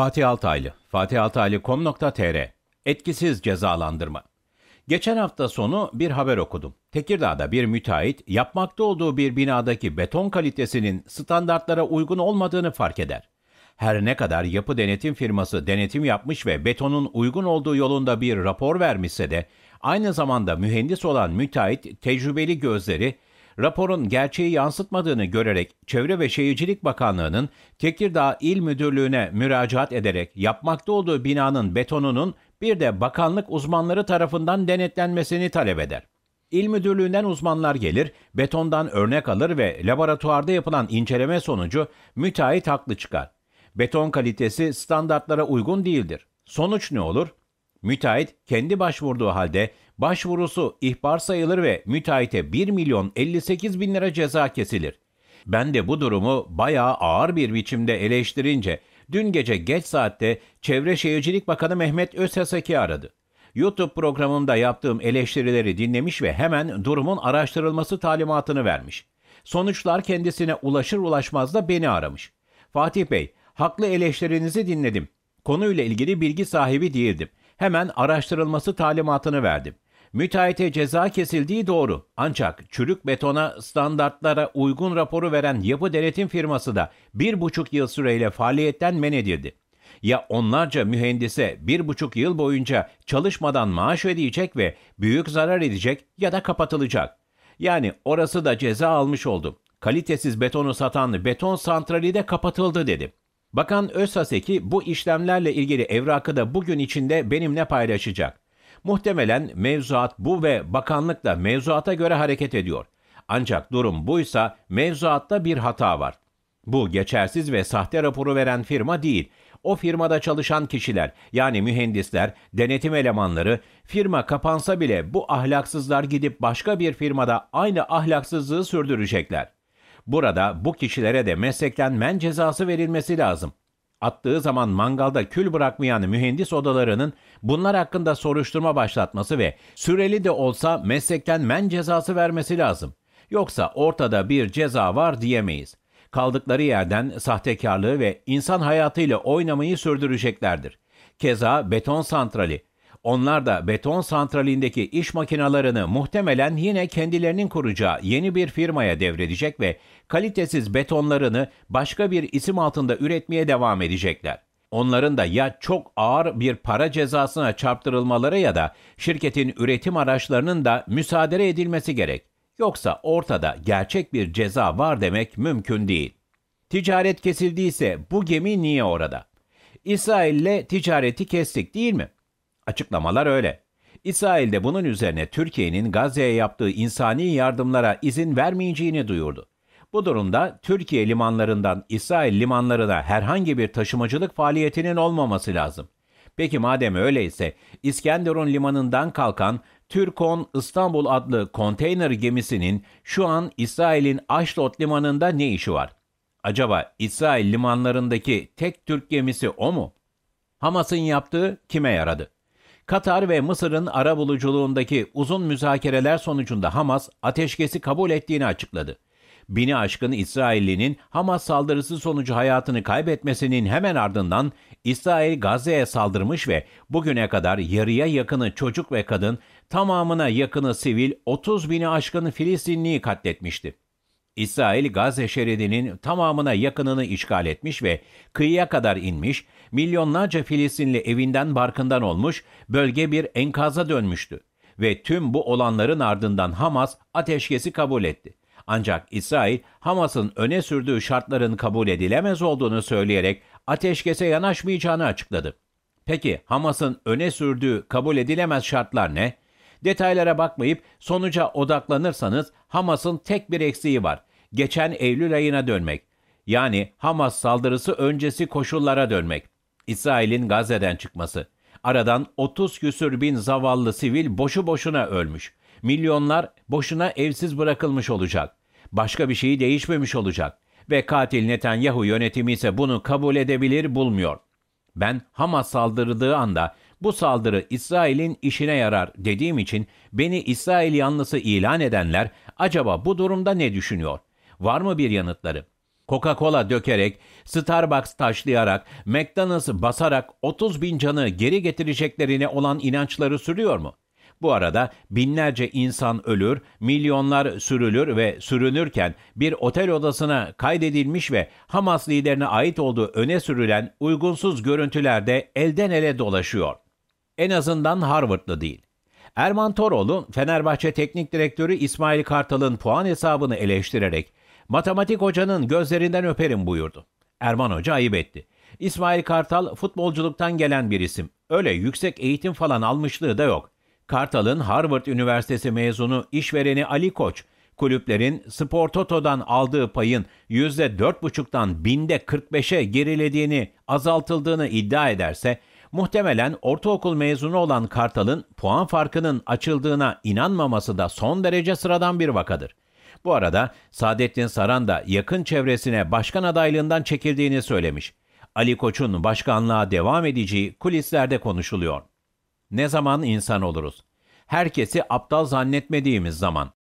Fatih Altaylı, fatihaltaylı.com.tr Etkisiz cezalandırma. Geçen hafta sonu bir haber okudum. Tekirdağ'da bir müteahhit yapmakta olduğu bir binadaki beton kalitesinin standartlara uygun olmadığını fark eder. Her ne kadar yapı denetim firması denetim yapmış ve betonun uygun olduğu yolunda bir rapor vermişse de aynı zamanda mühendis olan müteahhit tecrübeli gözleri raporun gerçeği yansıtmadığını görerek Çevre ve Şehircilik Bakanlığı'nın Tekirdağ İl Müdürlüğü'ne müracaat ederek yapmakta olduğu binanın betonunun bir de bakanlık uzmanları tarafından denetlenmesini talep eder. İl müdürlüğünden uzmanlar gelir, betondan örnek alır ve laboratuvarda yapılan inceleme sonucu müteahhit haklı çıkar. Beton kalitesi standartlara uygun değildir. Sonuç ne olur? Müteahhit kendi başvurduğu halde başvurusu ihbar sayılır ve müteahhite 1 milyon 58 bin lira ceza kesilir. Ben de bu durumu bayağı ağır bir biçimde eleştirince dün gece geç saatte Çevre Şehircilik Bakanı Mehmet Özhaseki aradı. YouTube programımda yaptığım eleştirileri dinlemiş ve hemen durumun araştırılması talimatını vermiş. Sonuçlar kendisine ulaşır ulaşmaz da beni aramış. Fatih Bey, haklı eleştirinizi dinledim. Konuyla ilgili bilgi sahibi değildim hemen araştırılması talimatını verdim. Müteahhite ceza kesildiği doğru. Ancak çürük betona standartlara uygun raporu veren yapı denetim firması da bir buçuk yıl süreyle faaliyetten men edildi. Ya onlarca mühendise bir buçuk yıl boyunca çalışmadan maaş ödeyecek ve büyük zarar edecek ya da kapatılacak. Yani orası da ceza almış oldu. Kalitesiz betonu satan beton santrali de kapatıldı dedim. Bakan Özhaseki bu işlemlerle ilgili evrakı da bugün içinde benimle paylaşacak. Muhtemelen mevzuat bu ve bakanlık da mevzuata göre hareket ediyor. Ancak durum buysa mevzuatta bir hata var. Bu geçersiz ve sahte raporu veren firma değil. O firmada çalışan kişiler yani mühendisler, denetim elemanları firma kapansa bile bu ahlaksızlar gidip başka bir firmada aynı ahlaksızlığı sürdürecekler. Burada bu kişilere de meslekten men cezası verilmesi lazım. Attığı zaman mangalda kül bırakmayan mühendis odalarının bunlar hakkında soruşturma başlatması ve süreli de olsa meslekten men cezası vermesi lazım. Yoksa ortada bir ceza var diyemeyiz. Kaldıkları yerden sahtekarlığı ve insan hayatıyla oynamayı sürdüreceklerdir. Keza beton santrali, onlar da beton santralindeki iş makinalarını muhtemelen yine kendilerinin kuracağı yeni bir firmaya devredecek ve kalitesiz betonlarını başka bir isim altında üretmeye devam edecekler. Onların da ya çok ağır bir para cezasına çarptırılmaları ya da şirketin üretim araçlarının da müsaade edilmesi gerek. Yoksa ortada gerçek bir ceza var demek mümkün değil. Ticaret kesildiyse bu gemi niye orada? İsrail'le ticareti kestik değil mi? Açıklamalar öyle. İsrail de bunun üzerine Türkiye'nin Gazze'ye yaptığı insani yardımlara izin vermeyeceğini duyurdu. Bu durumda Türkiye limanlarından İsrail limanlarına herhangi bir taşımacılık faaliyetinin olmaması lazım. Peki madem öyleyse İskenderun limanından kalkan Türkon İstanbul adlı konteyner gemisinin şu an İsrail'in Ashdod limanında ne işi var? Acaba İsrail limanlarındaki tek Türk gemisi o mu? Hamas'ın yaptığı kime yaradı? Katar ve Mısır'ın ara buluculuğundaki uzun müzakereler sonucunda Hamas ateşkesi kabul ettiğini açıkladı. Bini aşkın İsraillinin Hamas saldırısı sonucu hayatını kaybetmesinin hemen ardından İsrail Gazze'ye saldırmış ve bugüne kadar yarıya yakını çocuk ve kadın, tamamına yakını sivil 30 bini aşkın Filistinliyi katletmişti. İsrail Gazze şeridinin tamamına yakınını işgal etmiş ve kıyıya kadar inmiş, milyonlarca Filistinli evinden barkından olmuş, bölge bir enkaza dönmüştü ve tüm bu olanların ardından Hamas ateşkesi kabul etti. Ancak İsrail, Hamas'ın öne sürdüğü şartların kabul edilemez olduğunu söyleyerek ateşkese yanaşmayacağını açıkladı. Peki Hamas'ın öne sürdüğü kabul edilemez şartlar ne? Detaylara bakmayıp sonuca odaklanırsanız Hamas'ın tek bir eksiği var geçen Eylül ayına dönmek. Yani Hamas saldırısı öncesi koşullara dönmek. İsrail'in Gazze'den çıkması. Aradan 30 küsür bin zavallı sivil boşu boşuna ölmüş. Milyonlar boşuna evsiz bırakılmış olacak. Başka bir şey değişmemiş olacak. Ve katil Netanyahu yönetimi ise bunu kabul edebilir bulmuyor. Ben Hamas saldırdığı anda bu saldırı İsrail'in işine yarar dediğim için beni İsrail yanlısı ilan edenler acaba bu durumda ne düşünüyor? Var mı bir yanıtları? Coca-Cola dökerek, Starbucks taşlayarak, McDonald's basarak 30 bin canı geri getireceklerine olan inançları sürüyor mu? Bu arada binlerce insan ölür, milyonlar sürülür ve sürünürken bir otel odasına kaydedilmiş ve Hamas liderine ait olduğu öne sürülen uygunsuz görüntüler de elden ele dolaşıyor. En azından Harvard'lı değil. Erman Toroğlu, Fenerbahçe Teknik Direktörü İsmail Kartal'ın puan hesabını eleştirerek Matematik hocanın gözlerinden öperim buyurdu. Erman Hoca ayıp etti. İsmail Kartal futbolculuktan gelen bir isim. Öyle yüksek eğitim falan almışlığı da yok. Kartal'ın Harvard Üniversitesi mezunu işvereni Ali Koç, kulüplerin Spor Toto'dan aldığı payın %4,5'tan binde 45'e gerilediğini, azaltıldığını iddia ederse, muhtemelen ortaokul mezunu olan Kartal'ın puan farkının açıldığına inanmaması da son derece sıradan bir vakadır. Bu arada Saadettin Saran da yakın çevresine başkan adaylığından çekildiğini söylemiş. Ali Koç'un başkanlığa devam edeceği kulislerde konuşuluyor. Ne zaman insan oluruz? Herkesi aptal zannetmediğimiz zaman.